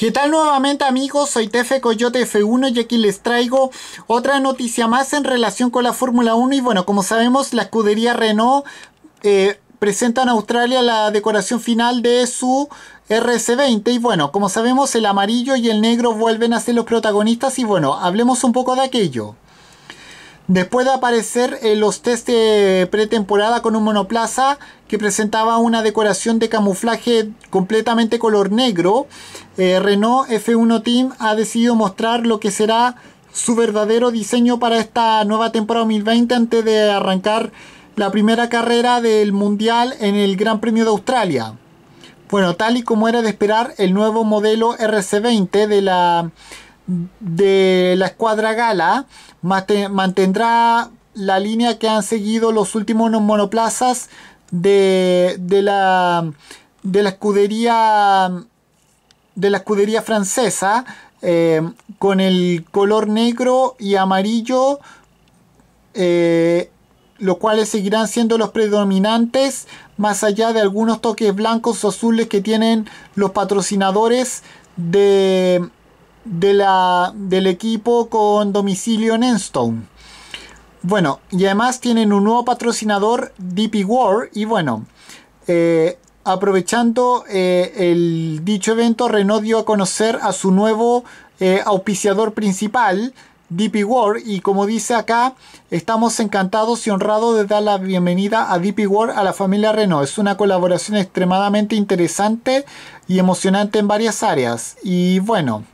¿Qué tal nuevamente amigos? Soy Tefe Coyote F1 y aquí les traigo otra noticia más en relación con la Fórmula 1 y bueno, como sabemos la escudería Renault eh, presenta en Australia la decoración final de su rc 20 y bueno, como sabemos el amarillo y el negro vuelven a ser los protagonistas y bueno, hablemos un poco de aquello. Después de aparecer en los test de pretemporada con un monoplaza que presentaba una decoración de camuflaje completamente color negro, eh, Renault F1 Team ha decidido mostrar lo que será su verdadero diseño para esta nueva temporada 2020 antes de arrancar la primera carrera del Mundial en el Gran Premio de Australia. Bueno, tal y como era de esperar, el nuevo modelo RC20 de la de la escuadra Gala mantendrá la línea que han seguido los últimos monoplazas de, la, de la escudería de la escudería francesa eh, con el color negro y amarillo eh, los cuales seguirán siendo los predominantes más allá de algunos toques blancos o azules que tienen los patrocinadores de, la, del equipo con domicilio en Enstone. Bueno, y además tienen un nuevo patrocinador, DP War y bueno, eh, aprovechando eh, el dicho evento, Renault dio a conocer a su nuevo eh, auspiciador principal, DP War y como dice acá, estamos encantados y honrados de dar la bienvenida a DP War a la familia Renault. Es una colaboración extremadamente interesante y emocionante en varias áreas. Y bueno.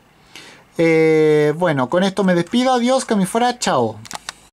Eh, bueno, con esto me despido. Adiós, que me fuera. Chao.